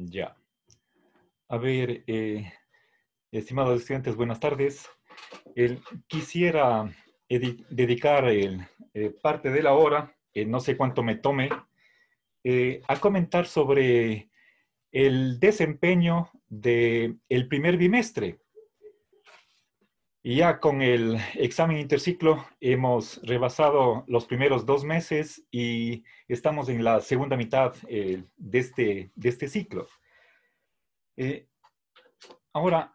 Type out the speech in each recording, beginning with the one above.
Ya. A ver, eh, estimados estudiantes, buenas tardes. quisiera dedicar el, eh, parte de la hora, no sé cuánto me tome, eh, a comentar sobre el desempeño del el primer bimestre y ya con el examen interciclo hemos rebasado los primeros dos meses y estamos en la segunda mitad eh, de, este, de este ciclo. Eh, ahora,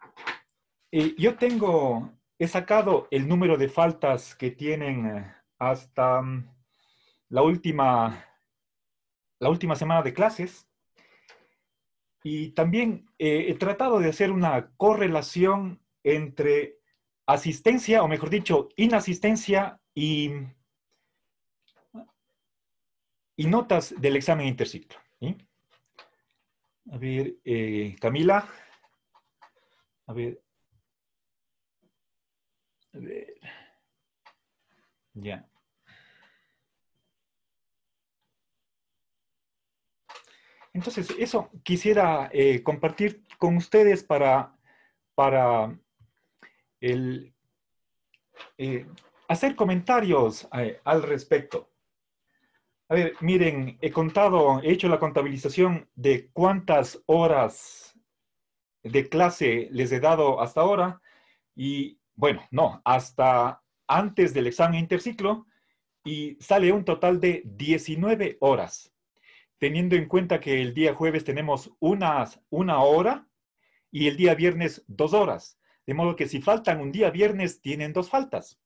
eh, yo tengo, he sacado el número de faltas que tienen hasta mm, la última, la última semana de clases. Y también he tratado de hacer una correlación entre asistencia, o mejor dicho, inasistencia y, y notas del examen interciclo. A ver, eh, Camila. A ver. A ver. Ya. Entonces, eso quisiera eh, compartir con ustedes para, para el, eh, hacer comentarios eh, al respecto. A ver, miren, he contado, he hecho la contabilización de cuántas horas de clase les he dado hasta ahora y, bueno, no, hasta antes del examen interciclo y sale un total de 19 horas, teniendo en cuenta que el día jueves tenemos unas, una hora y el día viernes dos horas. De modo que si faltan un día viernes, tienen dos faltas.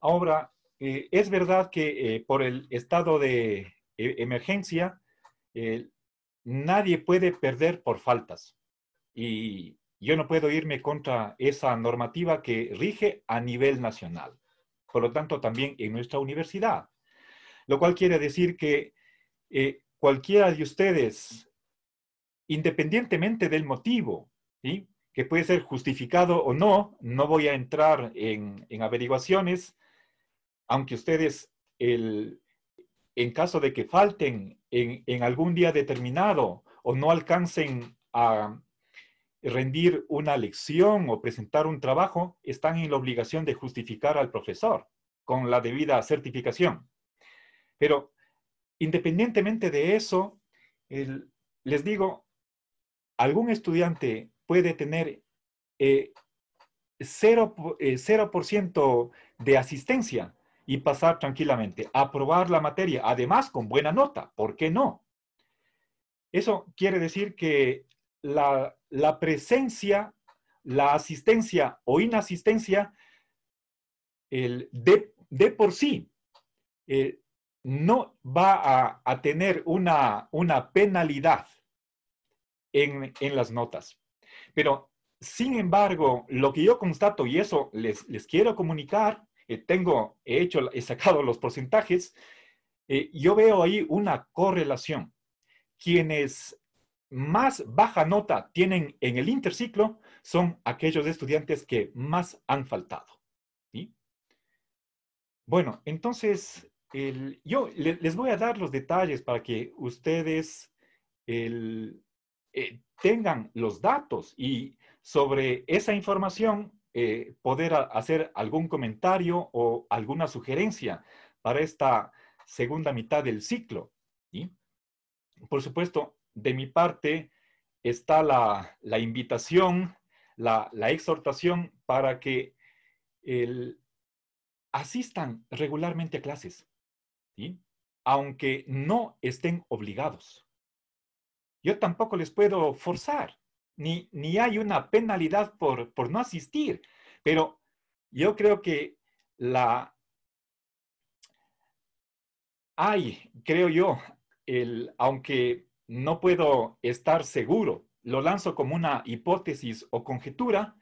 Ahora, eh, es verdad que eh, por el estado de e, emergencia, eh, nadie puede perder por faltas. Y yo no puedo irme contra esa normativa que rige a nivel nacional. Por lo tanto, también en nuestra universidad. Lo cual quiere decir que cualquiera de ustedes, independientemente del motivo, ¿sí? que puede ser justificado o no, no voy a entrar en, averiguaciones, aunque ustedes, en caso de que falten en, algún día determinado o no alcancen a rendir una lección o presentar un trabajo, están en la obligación de justificar al profesor con la debida certificación. Pero independientemente de eso, les digo, algún estudiante puede tener 0%, eh, eh, de asistencia y pasar tranquilamente, aprobar la materia, además con buena nota, ¿por qué no? Eso quiere decir que la, presencia, la asistencia o inasistencia de, por sí eh, no va a, tener una, penalidad en las notas. Pero, sin embargo, lo que yo constato, y eso les, les quiero comunicar, eh, tengo, he hecho, he sacado los porcentajes, eh, yo veo ahí una correlación. Quienes más baja nota tienen en el interciclo son aquellos estudiantes que más han faltado. Bueno, entonces, el, yo les voy a dar los detalles para que ustedes el, eh, tengan los datos y sobre esa información eh, poder hacer algún comentario o alguna sugerencia para esta segunda mitad del ciclo. Por supuesto, de mi parte está la, invitación, la, exhortación para que asistan regularmente a clases, aunque no estén obligados yo tampoco les puedo forzar, ni, ni hay una penalidad por, por no asistir, pero yo creo que la... Hay, creo yo, el, aunque no puedo estar seguro, lo lanzo como una hipótesis o conjetura,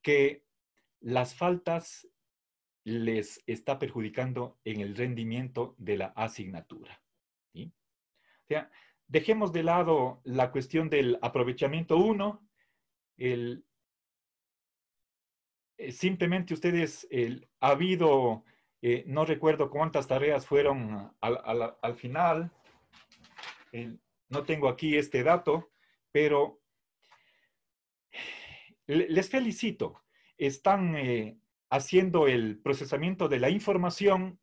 que las faltas les está perjudicando en el rendimiento de la asignatura. O sea, dejemos de lado la cuestión del aprovechamiento uno, eh, simplemente ustedes, ha habido, eh, no recuerdo cuántas tareas fueron al, final, eh, no tengo aquí este dato, pero les felicito, están haciendo el procesamiento de la información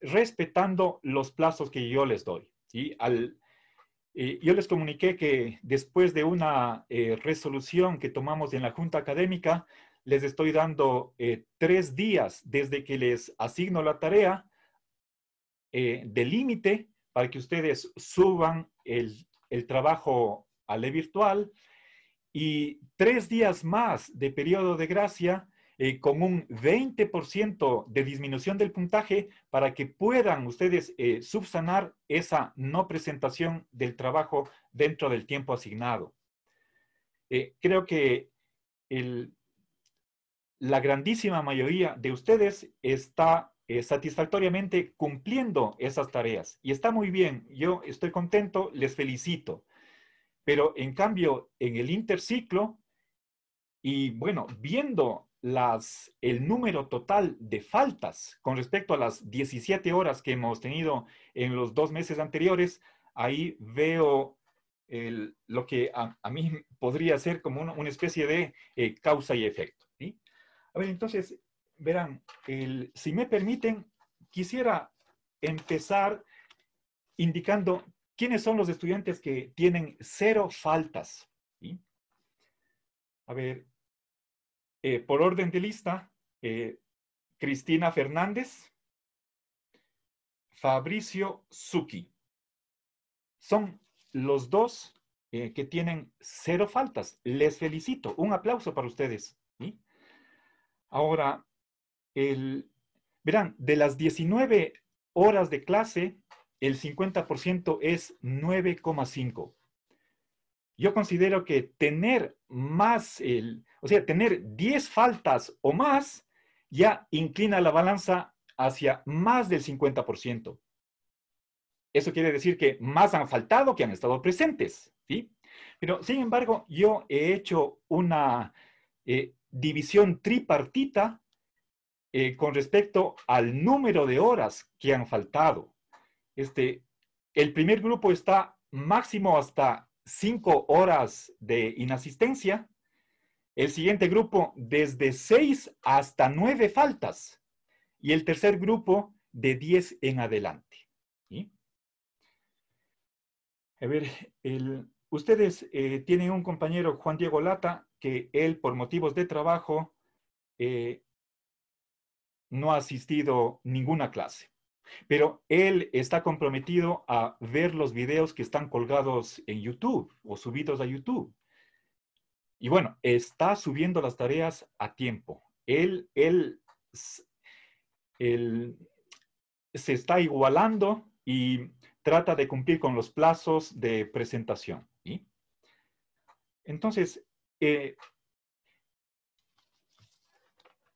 respetando los plazos que yo les doy. Eh, yo les comuniqué que después de una eh, resolución que tomamos en la Junta Académica, les estoy dando eh, tres días desde que les asigno la tarea de límite para que ustedes suban el, el trabajo a la virtual y tres días más de periodo de gracia eh, con un 20% de disminución del puntaje para que puedan ustedes eh, subsanar esa no presentación del trabajo dentro del tiempo asignado. Eh, creo que la grandísima mayoría de ustedes está satisfactoriamente cumpliendo esas tareas. Y está muy bien, yo estoy contento, les felicito. Pero en cambio, en el interciclo, y bueno, viendo las, el número total de faltas con respecto a las 17 horas que hemos tenido en los dos meses anteriores, ahí veo lo que a, mí podría ser como una, especie de eh, causa y efecto. A ver, entonces, verán, si me permiten, quisiera empezar indicando quiénes son los estudiantes que tienen cero faltas. A ver, eh, por orden de lista, eh, Cristina Fernández, Fabricio Suki. Son los dos eh, que tienen cero faltas. Les felicito. Un aplauso para ustedes. Ahora, verán, de las 19 horas de clase, el 50% es 9,5. Yo considero que tener más el, o sea, tener 10 faltas o más ya inclina la balanza hacia más del 50%. Eso quiere decir que más han faltado que han estado presentes, Pero, sin embargo, yo he hecho una eh, división tripartita eh, con respecto al número de horas que han faltado. Este, el primer grupo está máximo hasta 5 horas de inasistencia, el siguiente grupo, desde 6 hasta nueve faltas. Y el tercer grupo, de 10 en adelante. A ver, ustedes eh, tienen un compañero, Juan Diego Lata, que él por motivos de trabajo eh, no ha asistido ninguna clase. Pero él está comprometido a ver los videos que están colgados en YouTube o subidos a YouTube. Y bueno, está subiendo las tareas a tiempo. Él, él, se está igualando y trata de cumplir con los plazos de presentación. Entonces, eh,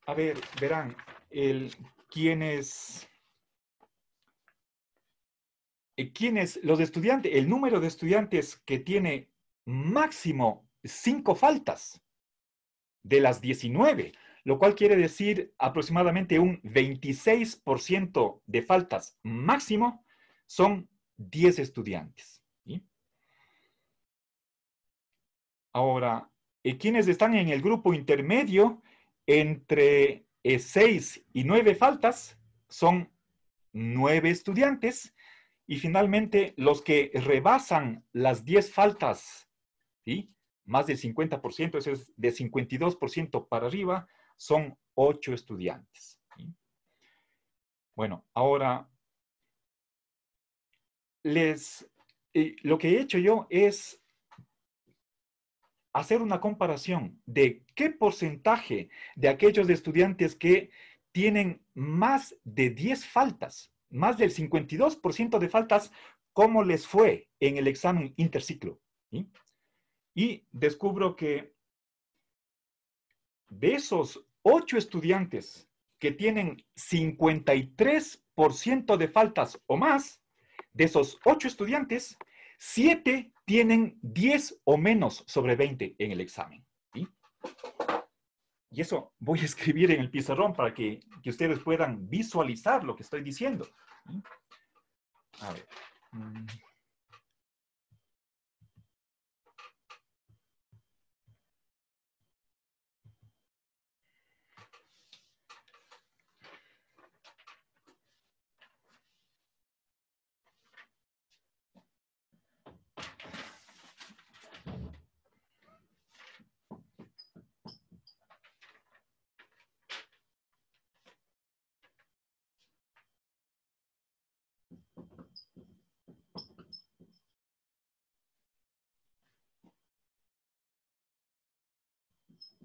a ver, verán, el, eh, los estudiantes, el número de estudiantes que tiene máximo cinco faltas de las 19, lo cual quiere decir aproximadamente un 26% de faltas máximo son 10 estudiantes. Ahora, eh, quienes están en el grupo intermedio entre 6 eh, y 9 faltas son 9 estudiantes y finalmente los que rebasan las 10 faltas ¿sí? más del 50%, eso es de 52% para arriba, son 8 estudiantes. Bueno, ahora, les, eh, lo que he hecho yo es hacer una comparación de qué porcentaje de aquellos estudiantes que tienen más de 10 faltas, más del 52% de faltas, cómo les fue en el examen interciclo. ¿sí? y descubro que de esos ocho estudiantes que tienen 53% de faltas o más, de esos ocho estudiantes, siete tienen 10 o menos sobre 20 en el examen. Y eso voy a escribir en el pizarrón para que, ustedes puedan visualizar lo que estoy diciendo. A ver. Mm.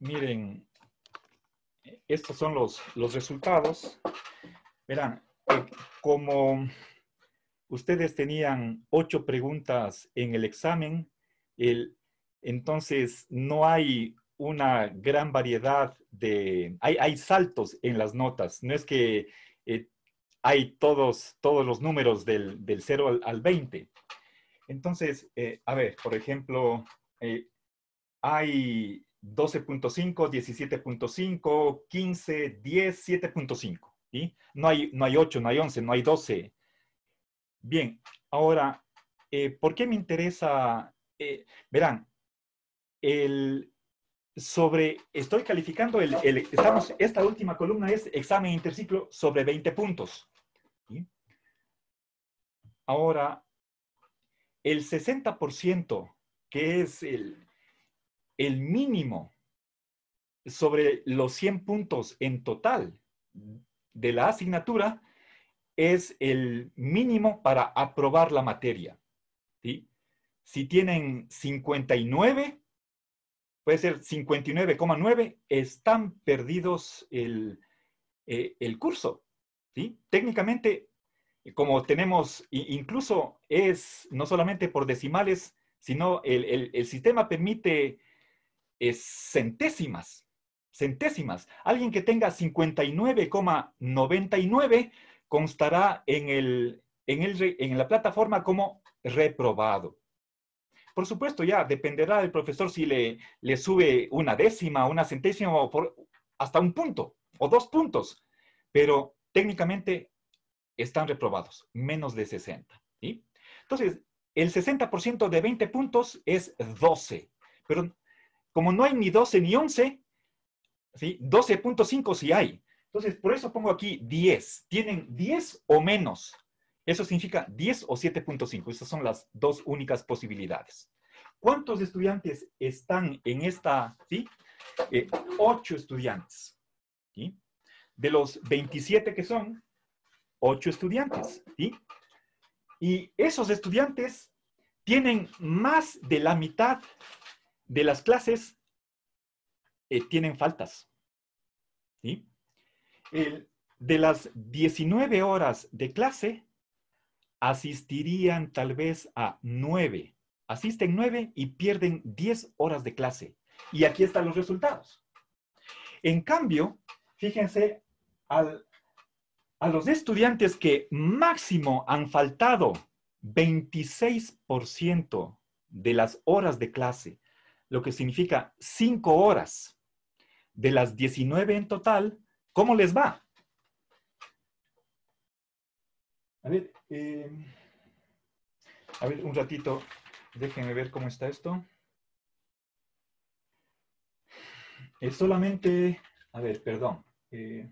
miren, estos son los, resultados. Verán, eh, como ustedes tenían ocho preguntas en el examen, entonces no hay una gran variedad de... Hay, saltos en las notas, no es que eh, hay todos, todos los números del, del 0 al, 20. Entonces, eh, a ver, por ejemplo, hay 12.5, 17.5, 15, 10, 7.5. ¿sí? No, hay, 8, no hay 11, no hay 12. Bien, ahora, eh, ¿por qué me interesa? Eh, verán, sobre, estoy calificando, el, esta última columna es examen interciclo sobre 20 puntos. Ahora, el 60%, que es el, el mínimo sobre los 100 puntos en total de la asignatura es el mínimo para aprobar la materia. Si tienen 59, puede ser 59,9, están perdidos eh, el, curso. ¿sí? Técnicamente, como tenemos, incluso es no solamente por decimales, sino el sistema permite es centésimas, centésimas. Alguien que tenga 59,99 constará en, el, en, el, en la plataforma como reprobado. Por supuesto, ya dependerá del profesor si le, le sube una décima, una centésima o hasta un punto o dos puntos, pero técnicamente están reprobados, menos de 60. Entonces, el 60% de 20 puntos es 12, pero como no hay ni 12 ni 11, 12.5 sí hay. Entonces, por eso pongo aquí 10. Tienen 10 o menos. Eso significa 10 o 7.5. Esas son las dos únicas posibilidades. ¿Cuántos estudiantes están en esta? ¿Sí? 8 eh, estudiantes. De los 27 que son, 8 estudiantes. ¿sí? Y esos estudiantes tienen más de la mitad de las clases eh, tienen faltas. de las 19 horas de clase, asistirían tal vez a 9. Asisten 9 y pierden 10 horas de clase. Y aquí están los resultados. En cambio, fíjense, a los estudiantes que máximo han faltado 26% de las horas de clase lo que significa cinco horas de las 19 en total, ¿cómo les va? A ver, em, a ver, un ratito, déjenme ver cómo está esto. Es solamente, a ver, perdón. Eh,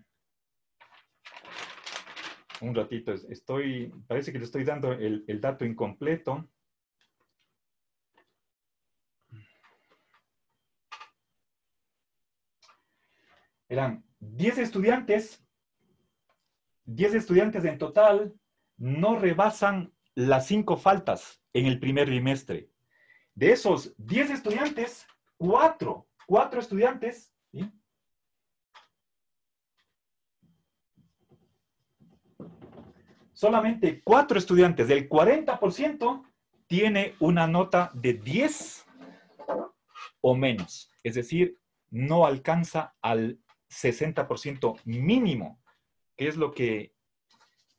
un ratito, estoy, parece que le estoy dando el dato incompleto. eran 10 estudiantes, 10 estudiantes en total no rebasan las 5 faltas en el primer trimestre. De esos 10 estudiantes, 4, 4 estudiantes, solamente 4 estudiantes del 40% tiene una nota de 10 o menos. Es decir, no alcanza al 60% mínimo, que es lo que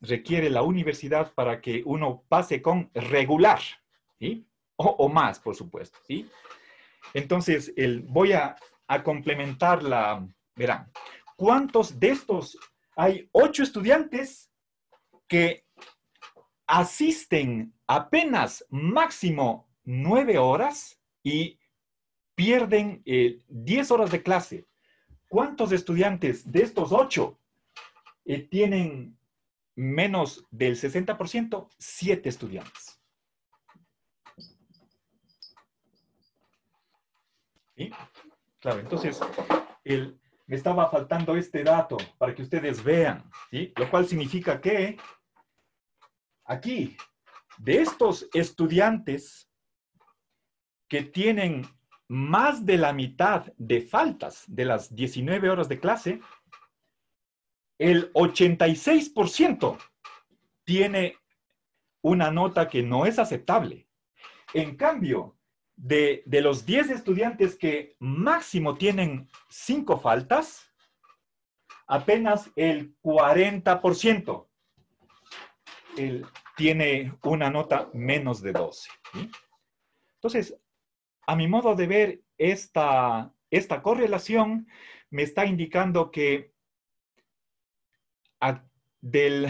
requiere la universidad para que uno pase con regular, ¿sí? O, más, por supuesto, ¿sí? Entonces, voy a, complementar la, verán, ¿cuántos de estos? Hay ocho estudiantes que asisten apenas máximo nueve horas y pierden eh, diez horas de clase. ¿Cuántos estudiantes de estos ocho eh, tienen menos del 60%? Siete estudiantes. ¿Sí? Claro, entonces, me estaba faltando este dato para que ustedes vean, ¿sí? Lo cual significa que aquí, de estos estudiantes que tienen más de la mitad de faltas de las 19 horas de clase, el 86% tiene una nota que no es aceptable. En cambio, de, los 10 estudiantes que máximo tienen 5 faltas, apenas el 40% tiene una nota menos de 12. Entonces, a mi modo de ver, esta, esta correlación me está indicando que del,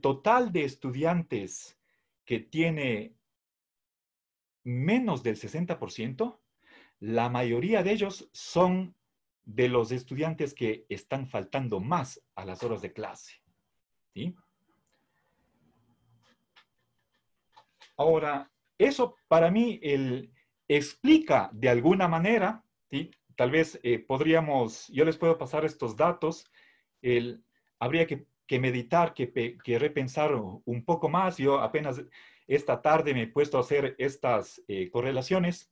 total de estudiantes que tiene menos del 60%, la mayoría de ellos son de los estudiantes que están faltando más a las horas de clase. Ahora, eso para mí el, explica de alguna manera, ¿sí? tal vez eh, podríamos, yo les puedo pasar estos datos, el, habría que, meditar, que, que, repensar un poco más. Yo apenas esta tarde me he puesto a hacer estas eh, correlaciones.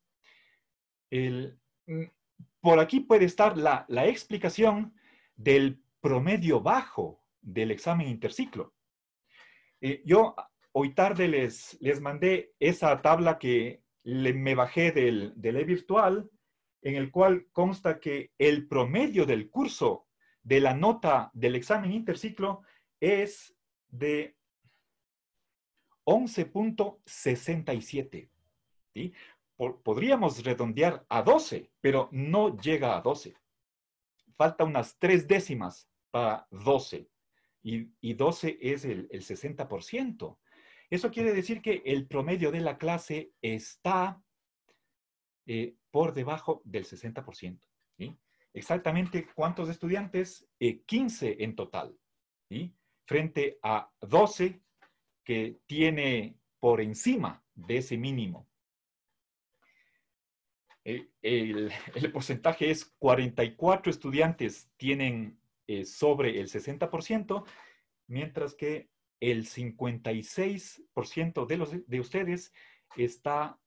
Mm, por aquí puede estar la, explicación del promedio bajo del examen interciclo. Eh, yo hoy tarde les, mandé esa tabla que me bajé del, del e virtual, en el cual consta que el promedio del curso de la nota del examen interciclo es de 11.67. Podríamos redondear a 12, pero no llega a 12. Falta unas tres décimas para 12. Y, 12 es el 60%. Eso quiere decir que el promedio de la clase está eh, por debajo del 60%. Exactamente, ¿cuántos estudiantes? 15 eh, en total. Frente a 12 que tiene por encima de ese mínimo. Eh, el, porcentaje es 44 estudiantes tienen sobre el 60%, mientras que el 56% de, los, de ustedes está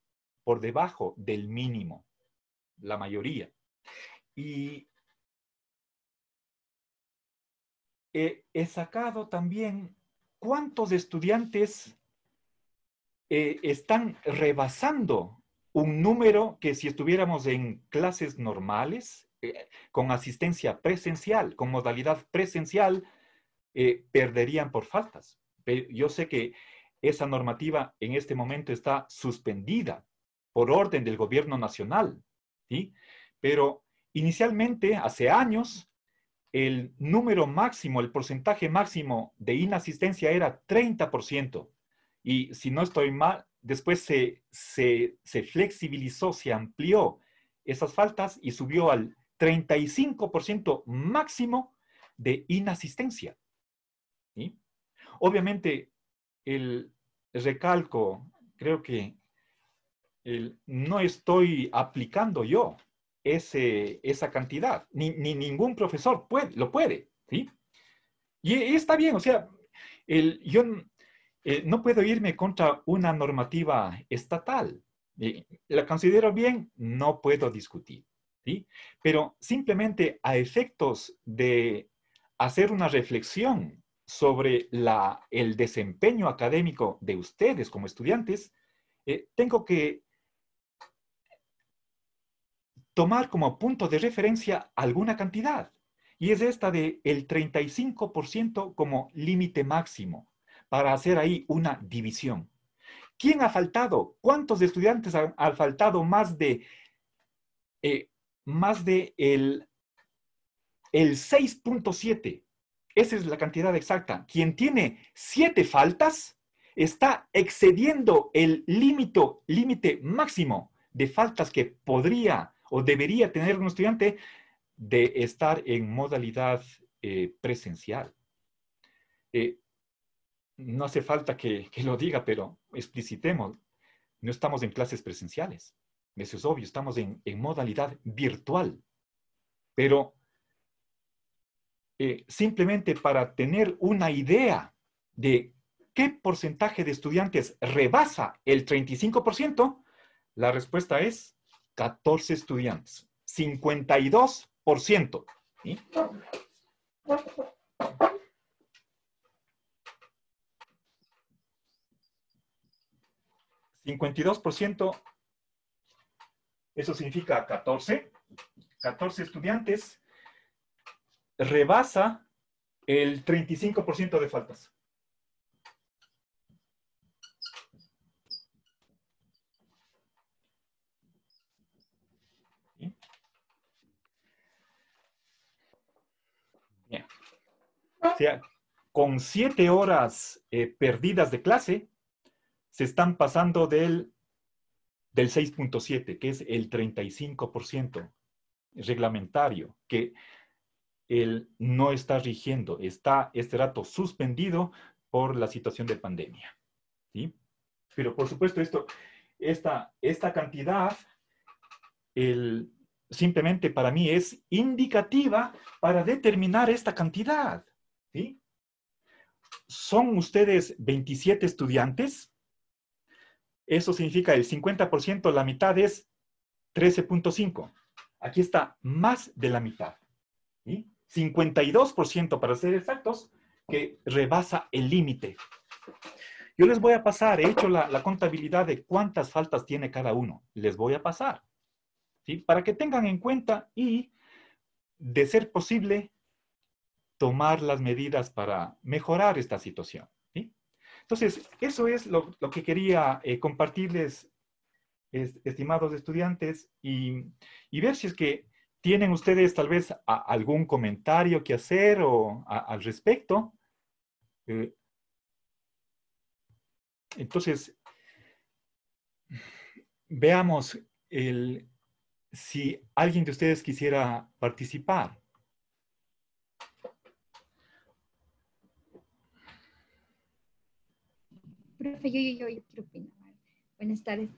por debajo del mínimo, la mayoría. Y he, sacado también cuántos estudiantes eh, están rebasando un número que si estuviéramos en clases normales, eh, con asistencia presencial, con modalidad presencial, eh, perderían por faltas. Yo sé que esa normativa en este momento está suspendida por orden del gobierno nacional, ¿sí? Pero inicialmente, hace años, el número máximo, el porcentaje máximo de inasistencia era 30%. Y si no estoy mal, después se, flexibilizó, se amplió esas faltas y subió al 35% máximo de inasistencia. ¿Sí? Obviamente, el recalco, creo que no estoy aplicando yo ese, esa cantidad, ni, ningún profesor lo puede, ¿sí? Y, está bien, o sea, el, yo eh, no puedo irme contra una normativa estatal. Eh, la considero bien, no puedo discutir, Pero simplemente a efectos de hacer una reflexión sobre el desempeño académico de ustedes como estudiantes, eh, tengo que tomar como punto de referencia alguna cantidad, y es esta de el 35% como límite máximo, para hacer ahí una división. ¿Quién ha faltado? ¿Cuántos estudiantes han, faltado más de, eh, más de el 6.7%? Esa es la cantidad exacta. Quien tiene siete faltas está excediendo el límite, límite máximo de faltas que podría o debería tener un estudiante de estar en modalidad eh, presencial. Eh, no hace falta que, lo diga, pero explicitemos, no estamos en clases presenciales. Eso es obvio, estamos en, en modalidad virtual. Pero eh, simplemente para tener una idea de qué porcentaje de estudiantes rebasa el 35%, la respuesta es 14 estudiantes, 52%. ¿52%? Eso significa 14. 14 estudiantes rebasa el 35% de faltas. Bien. O sea, con siete horas eh, perdidas de clase, se están pasando del, del 6.7, que es el 35% reglamentario, que él no está rigiendo, está este dato suspendido por la situación de pandemia. ¿sí? Pero por supuesto, esto, esta, esta cantidad simplemente para mí es indicativa para determinar esta cantidad. ¿sí? Son ustedes 27 estudiantes. Eso significa el 50%, la mitad es 13.5. Aquí está más de la mitad. ¿sí? 52% para ser exactos, que rebasa el límite. Yo les voy a pasar, he hecho la, contabilidad de cuántas faltas tiene cada uno. Les voy a pasar. Para que tengan en cuenta y, de ser posible, tomar las medidas para mejorar esta situación. Entonces, eso es lo, que quería eh, compartirles, estimados estudiantes, y ver si es que ¿Tienen ustedes tal vez algún comentario que hacer al respecto? Eh, entonces, veamos el, si alguien de ustedes quisiera participar. Profe, yo, yo, yo, yo quiero opinar. Buenas tardes.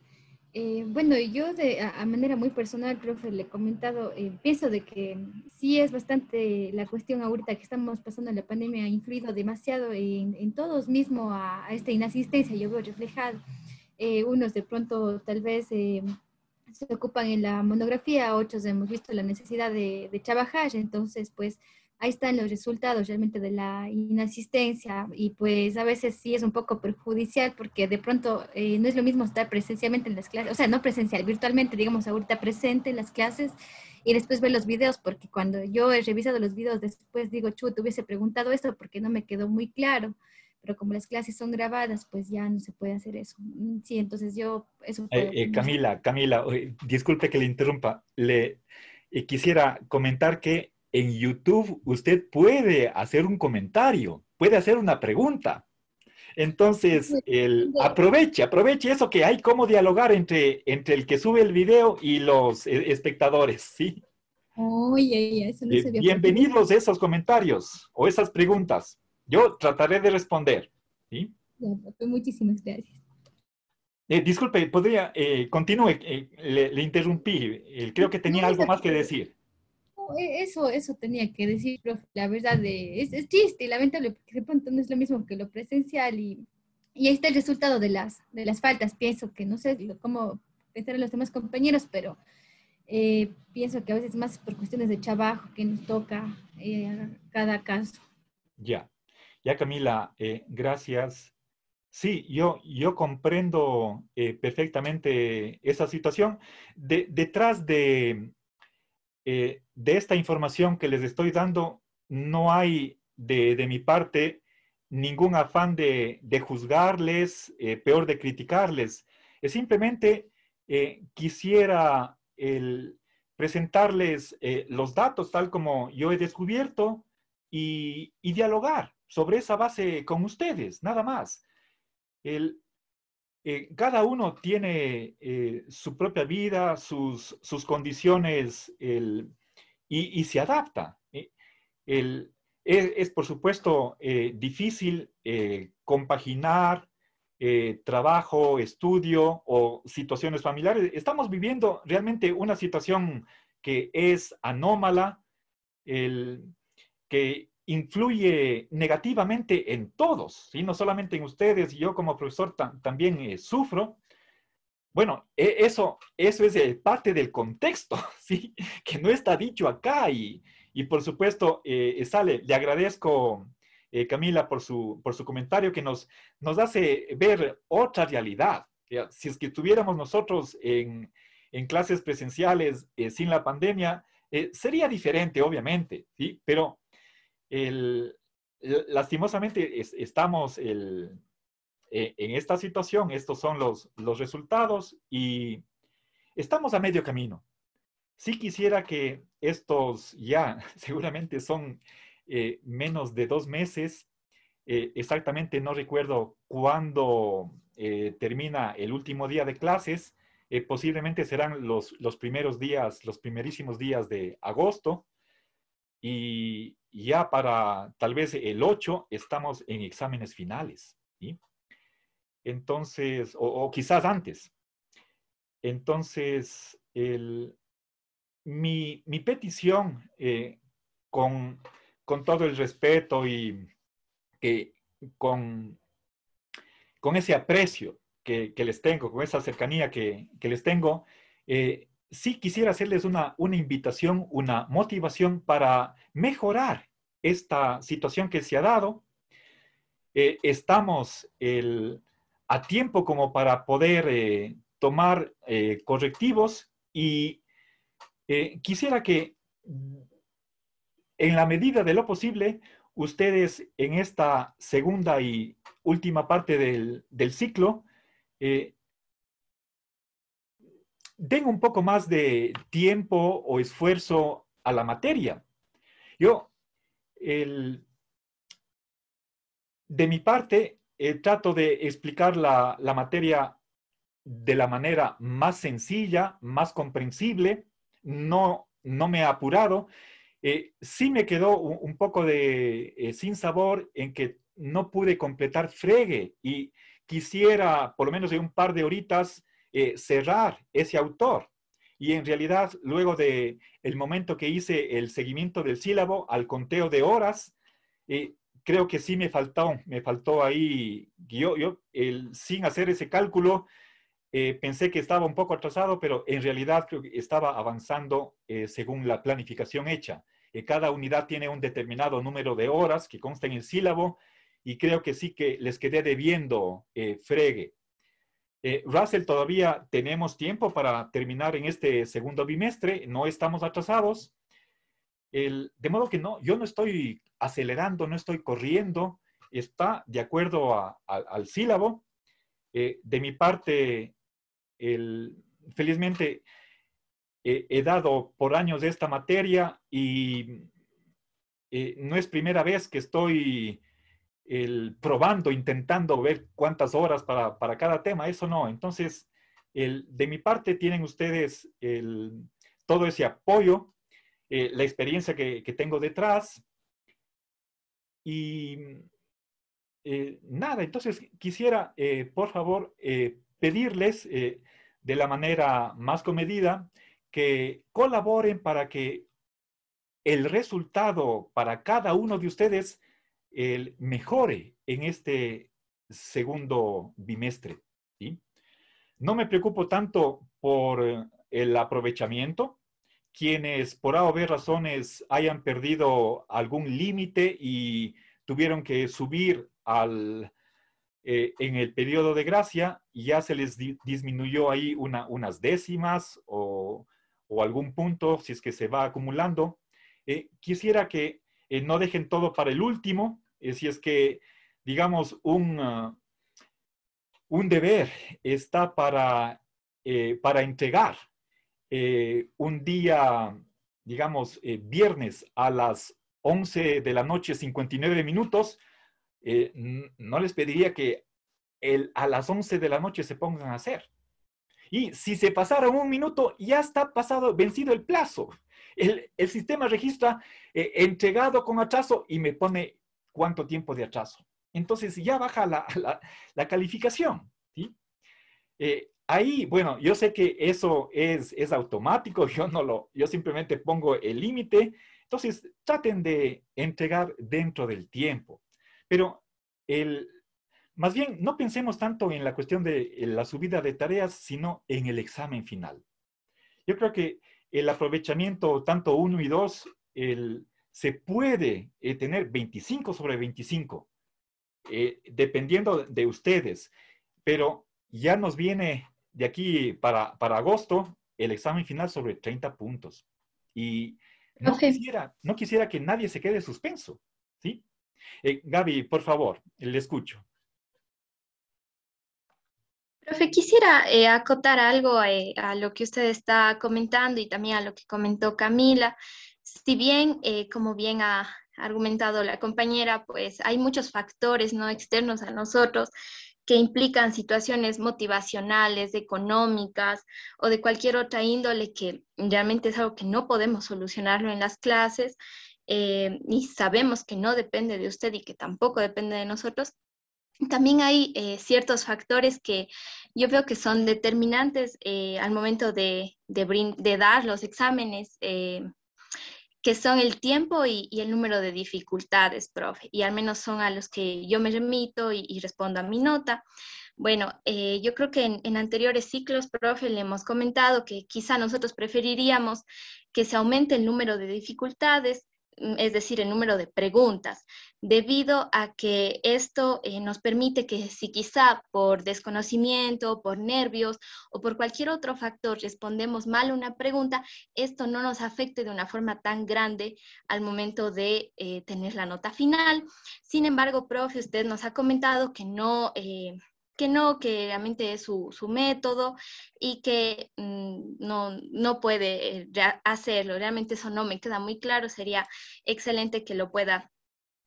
Eh, bueno, yo de, a, manera muy personal, profe, le he comentado, eh, pienso de que sí es bastante la cuestión ahorita que estamos pasando en la pandemia ha influido demasiado en, todos mismo a, esta inasistencia, yo veo reflejado. Eh, unos de pronto tal vez se ocupan en la monografía, otros hemos visto la necesidad de, de trabajar, entonces pues ahí están los resultados realmente de la inasistencia y pues a veces sí es un poco perjudicial porque de pronto eh, no es lo mismo estar presencialmente en las clases, o sea, no presencial, virtualmente, digamos ahorita presente en las clases y después ver los videos porque cuando yo he revisado los videos después digo, chu, te hubiese preguntado esto porque no me quedó muy claro. Pero como las clases son grabadas, pues ya no se puede hacer eso. Mm, sí, entonces yo eh, eh, Camila, Camila, disculpe que le interrumpa. Le quisiera comentar que en YouTube usted puede hacer un comentario, puede hacer una pregunta. Entonces, el, aproveche, aproveche eso que hay como dialogar entre, entre el que sube el video y los eh, espectadores, ¿sí? Oye, eso no eh, se Bienvenidos a esos comentarios o esas preguntas. Yo trataré de responder, ¿sí? Pues, muchísimas gracias. Eh, disculpe, podría, continúe, le, interrumpí, creo que tenía algo más que decir. E-, eso, eso tenía que decir, La verdad de, es, chiste, y lamentable porque de no es lo mismo que lo presencial y, y ahí está el resultado de las, de las faltas. Pienso que no sé cómo cómo en los demás compañeros, pero eh, pienso que a veces más por cuestiones de trabajo que nos toca eh, cada caso. Ya, ya Camila, eh, gracias. Sí, yo, yo comprendo perfectamente esa situación. detrás de, eh, de esta información que les estoy dando, no hay de, mi parte ningún afán de, juzgarles, eh, peor de criticarles. Es simplemente eh, quisiera el, presentarles los datos tal como yo he descubierto y, y dialogar sobre esa base con ustedes, nada más. El, eh, cada uno tiene eh, su propia vida, sus, sus condiciones y, se adapta. Eh, el, e, es, por supuesto, difícil compaginar trabajo, estudio o situaciones familiares. Estamos viviendo realmente una situación que es anómala, el, que influye negativamente en todos, y no solamente en ustedes, y yo como profesor también eh, sufro. Bueno, e, eso, eso es parte del contexto, ¿sí? que no está dicho acá y, y por supuesto eh, eh, sale. Le agradezco, Camila, por su, por su comentario que nos, nos hace ver otra realidad. Si es que estuviéramos nosotros en, en clases presenciales sin la pandemia, sería diferente, obviamente, ¿sí? pero eh, lastimosamente estamos eh, en esta situación, estos son los, resultados y estamos a medio camino. Sí quisiera que estos ya seguramente son eh, menos de dos meses. exactamente no recuerdo cuándo termina el último día de clases. posiblemente serán los, los primeros días, los primerísimos días de agosto y ya para tal vez el 8 estamos en exámenes finales. Entonces, o, quizás antes. Entonces, el, mi, petición, eh, con, todo el respeto y que con, con, ese aprecio que, les tengo, con esa cercanía que, les tengo, eh, sí quisiera hacerles una, invitación, una motivación para mejorar esta situación que se ha dado. Eh, estamos a tiempo como para poder eh, tomar eh, correctivos y quisiera que en la medida de lo posible ustedes en esta segunda y última parte del, ciclo den un poco más de tiempo o esfuerzo a la materia. Yo, el, de mi parte, eh, trato de explicar la, la, materia de la manera más sencilla, más comprensible, no, no me he apurado. Eh, sí me quedó un, poco de eh, sin sabor en que no pude completar fregue y quisiera, por lo menos de un par de horitas, eh, cerrar ese autor. Y en realidad, luego de el momento que hice el seguimiento del sílabo al conteo de horas, eh, creo que sí me faltó, me faltó ahí, yo, sin hacer ese cálculo, eh, pensé que estaba un poco atrasado, pero en realidad creo que estaba avanzando según la planificación hecha. cada unidad tiene un determinado número de horas que consta en el sílabo y creo que sí que les quedé debiendo fregue. Eh, Russell, todavía tenemos tiempo para terminar en este segundo bimestre, no estamos atrasados. de modo que no, yo no estoy acelerando, no estoy corriendo, está de acuerdo al sílabo. Eh, de mi parte, felizmente he dado por años de esta materia y eh, no es primera vez que estoy el probando, intentando ver cuántas horas para, cada tema, eso no. Entonces, de mi parte tienen ustedes todo ese apoyo, eh, la experiencia que, tengo detrás. Y eh, nada, entonces quisiera, eh, por favor, pedirles de la manera más comedida que colaboren para que el resultado para cada uno de ustedes el, mejore en este segundo bimestre. No me preocupo tanto por el aprovechamiento, quienes por A o B razones hayan perdido algún límite y tuvieron que subir al, eh, en el periodo de gracia, ya se les disminuyó ahí unas décimas o, algún punto, si es que se va acumulando. Eh, quisiera que eh, no dejen todo para el último, eh, si es que, digamos, un, ah, un deber está para, eh, para entregar un día, digamos, viernes a las 11 de la noche, 59 minutos, no les pediría que el, a las 11 de la noche se pongan a hacer. Y si se pasaron un minuto, ya está pasado, vencido el plazo el, sistema registra eh, entregado con atraso y me pone cuánto tiempo de atraso. Entonces ya baja la, calificación. Eh, ahí, bueno, yo sé que eso es, automático, yo, no lo, yo simplemente pongo el límite. Entonces traten de entregar dentro del tiempo. Pero más bien, no pensemos tanto en la cuestión de la subida de tareas, sino en el examen final. Yo creo que el aprovechamiento tanto 1 y 2, se puede eh, tener 25 sobre 25, eh, dependiendo de ustedes. Pero ya nos viene de aquí para, para agosto el examen final sobre 30 puntos. Y no, quisiera, no quisiera que nadie se quede suspenso, ¿sí? Eh, Gaby, por favor, le escucho. Profe, quisiera eh, acotar algo eh, a lo que usted está comentando y también a lo que comentó Camila. Si bien, eh, como bien ha argumentado la compañera, pues hay muchos factores no externos a nosotros que implican situaciones motivacionales, económicas o de cualquier otra índole que realmente es algo que no podemos solucionarlo en las clases y sabemos que no depende de usted y que tampoco depende de nosotros, también hay eh, ciertos factores que yo veo que son determinantes eh, al momento de, dar los exámenes, eh, que son el tiempo y, el número de dificultades, profe, y al menos son a los que yo me remito y, respondo a mi nota. Bueno, yo creo que en, en, anteriores ciclos, profe, le hemos comentado que quizá nosotros preferiríamos que se aumente el número de dificultades Mm, es decir, el número de preguntas, debido a que esto eh, nos permite que si quizá por desconocimiento, por nervios o por cualquier otro factor respondemos mal una pregunta, esto no nos afecte de una forma tan grande al momento de eh, tener la nota final. Sin embargo, profe, usted nos ha comentado que no... Eh, que no, que realmente es su, su método y que mm, no, no puede eh, hacerlo. Realmente eso no me queda muy claro. Sería excelente que lo pueda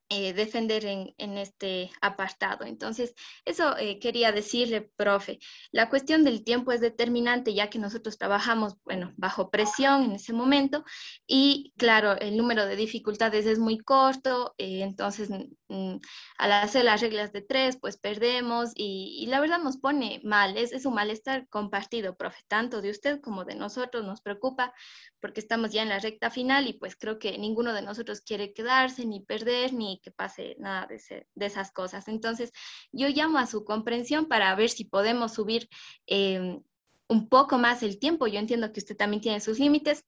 eh, defender en, este apartado. Entonces, eso eh, quería decirle, profe. La cuestión del tiempo es determinante, ya que nosotros trabajamos, bueno, bajo presión en ese momento, y claro, el número de dificultades es muy corto, eh, entonces, mm, al hacer las reglas de tres, pues perdemos, y, la verdad nos pone mal, es, es, un malestar compartido, profe, tanto de usted como de nosotros, nos preocupa, porque estamos ya en la recta final, y pues creo que ninguno de nosotros quiere quedarse, ni perder, ni que pase nada de, esas cosas. Entonces, yo llamo a su comprensión para ver si podemos subir eh, un poco más el tiempo. Yo entiendo que usted también tiene sus límites,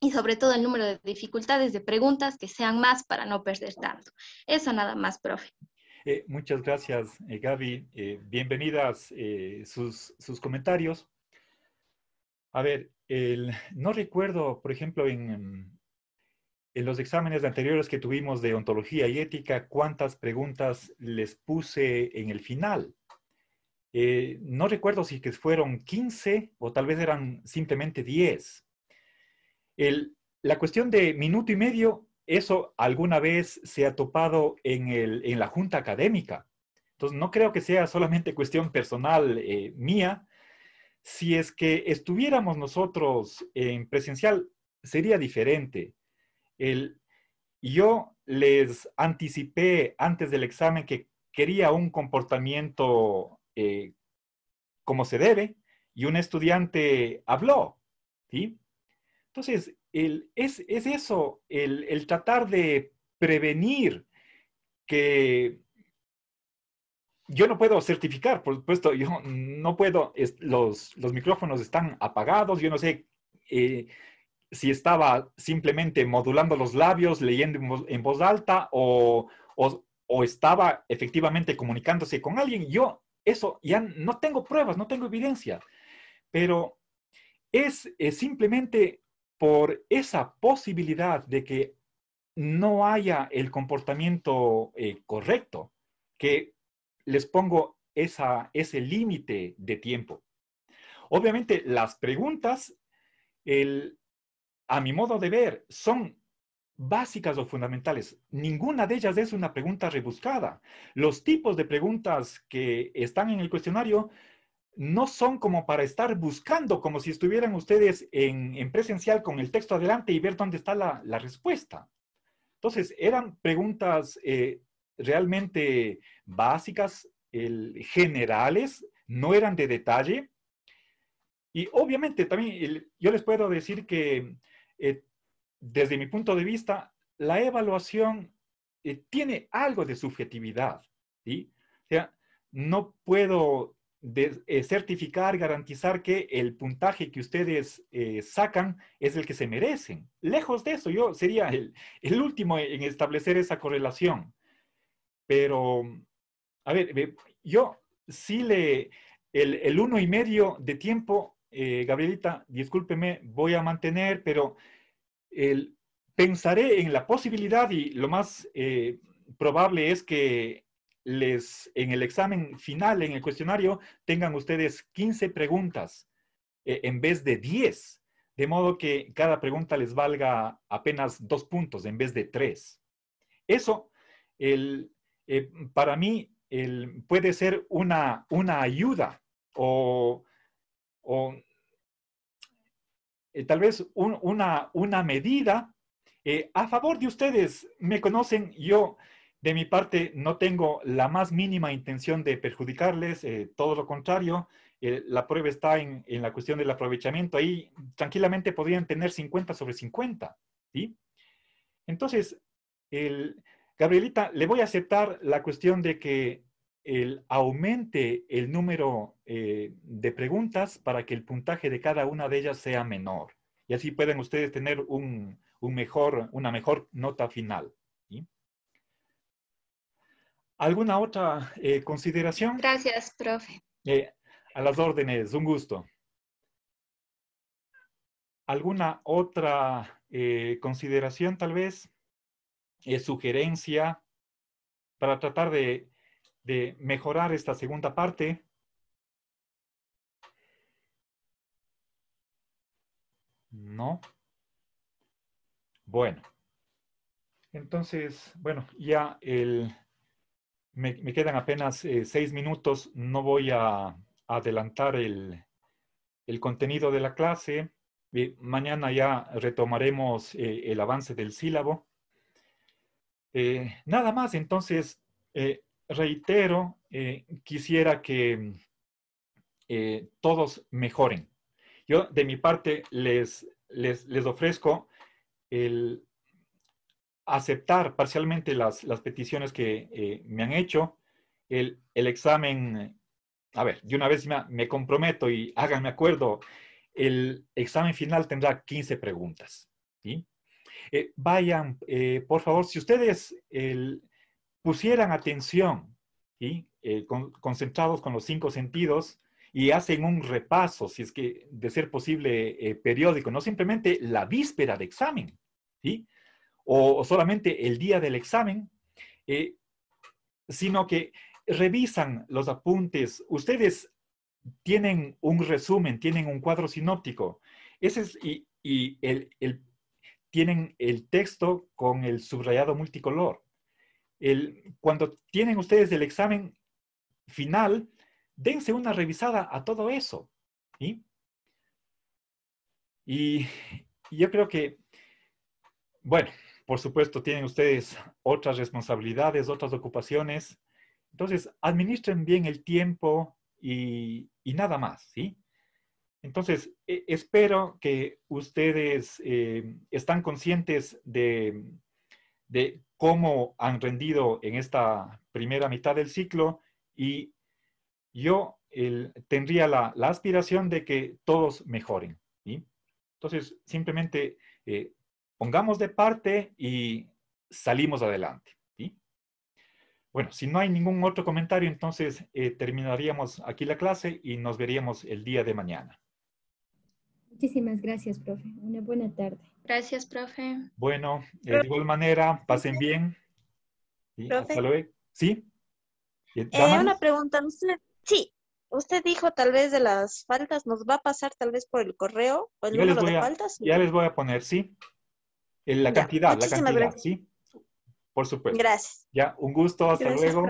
y sobre todo el número de dificultades de preguntas que sean más para no perder tanto. Eso nada más, profe. Eh, muchas gracias, eh, Gaby. bienvenidas sus, comentarios. A ver, no recuerdo, por ejemplo, en, en los exámenes anteriores que tuvimos de ontología y ética, ¿cuántas preguntas les puse en el final? Eh, no recuerdo si que fueron 15 o tal vez eran simplemente 10. la cuestión de minuto y medio, eso alguna vez se ha topado en, la junta académica. Entonces, no creo que sea solamente cuestión personal eh, mía. Si es que estuviéramos nosotros en presencial, sería diferente yo les anticipé antes del examen que quería un comportamiento eh, como se debe y un estudiante habló. ¿sí? Entonces, es, eso, el, tratar de prevenir que yo no puedo certificar, por supuesto, yo no puedo, los, micrófonos están apagados, yo no sé eh, si estaba simplemente modulando los labios, leyendo en voz, alta o, estaba efectivamente comunicándose con alguien. Yo eso ya no tengo pruebas, no tengo evidencia, pero es, simplemente por esa posibilidad de que no haya el comportamiento eh, correcto, que les pongo esa, ese límite de tiempo. Obviamente las preguntas, el, a mi modo de ver, son básicas o fundamentales. Ninguna de ellas es una pregunta rebuscada. Los tipos de preguntas que están en el cuestionario no son como para estar buscando, como si estuvieran ustedes en, presencial con el texto adelante y ver dónde está la, respuesta. Entonces, eran preguntas eh, realmente básicas, generales, no eran de detalle. Y obviamente también yo les puedo decir que eh, desde mi punto de vista, la evaluación eh, tiene algo de subjetividad. ¿sí? O sea, no puedo eh, certificar, garantizar que el puntaje que ustedes sacan es el que se merecen. Lejos de eso, yo sería el, último en establecer esa correlación. Pero, a ver, yo sí le, el, el uno y medio de tiempo eh, Gabrielita, discúlpeme, voy a mantener, pero pensaré en la posibilidad y lo más eh, probable es que les en el examen final, en el cuestionario, tengan ustedes 15 preguntas eh, en vez de 10, de modo que cada pregunta les valga apenas dos puntos en vez de tres. Eso, para mí, puede ser una, una ayuda o o eh, tal vez una, una medida eh, a favor de ustedes. Me conocen, yo de mi parte no tengo la más mínima intención de perjudicarles, eh, todo lo contrario. la prueba está en, la cuestión del aprovechamiento. Ahí tranquilamente podrían tener 50 sobre 50. ¿sí? Entonces, Gabrielita, le voy a aceptar la cuestión de que el, aumente el número eh, de preguntas para que el puntaje de cada una de ellas sea menor. Y así pueden ustedes tener un, mejor, una mejor nota final. ¿Alguna otra eh, consideración? Gracias, profe. Eh, a las órdenes, un gusto. ¿Alguna otra consideración tal vez? sugerencia para tratar de de mejorar esta segunda parte. No. Bueno. Entonces, bueno, ya el, me, quedan apenas eh, seis minutos. No voy a, adelantar el, contenido de la clase. mañana ya retomaremos eh, el avance del sílabo. Eh, nada más, entonces, reitero, eh, quisiera que eh, todos mejoren. Yo de mi parte les, les, ofrezco el aceptar parcialmente las, las peticiones que eh, me han hecho, el, examen, a ver, de una vez me, comprometo y háganme acuerdo, el examen final tendrá 15 preguntas. vayan, por favor, si ustedes el, pusieran atención, y eh, concentrados con los cinco sentidos, y hacen un repaso, si es que de ser posible eh, periódico, no simplemente la víspera de examen, ¿sí? o, solamente el día del examen, eh, sino que revisan los apuntes. Ustedes tienen un resumen, tienen un cuadro sinóptico. Ese y, tienen el texto con el subrayado multicolor cuando tienen ustedes el examen final, dense una revisada a todo eso. ¿sí? Y yo creo que, bueno, por supuesto, tienen ustedes otras responsabilidades, otras ocupaciones. Entonces, administren bien el tiempo y, nada más, ¿sí? Entonces, e, espero que ustedes eh, están conscientes de, de cómo han rendido en esta primera mitad del ciclo y yo tendría la, aspiración de que todos mejoren. Entonces, simplemente eh, pongamos de parte y salimos adelante. Bueno, si no hay ningún otro comentario, entonces eh, terminaríamos aquí la clase y nos veríamos el día de mañana. Muchísimas gracias, profe. Una buena tarde. Gracias, profe. Bueno, eh, de igual manera, pasen bien. Sí, Hasta luego. ¿Sí? Eh, una pregunta. ¿Usted, sí, usted dijo tal vez de las faltas, ¿nos va a pasar tal vez por el correo o el ya número de faltas? Ya les voy a poner, sí. En eh, la cantidad, la cantidad, sí. Por supuesto. Gracias. Ya, un gusto, hasta luego.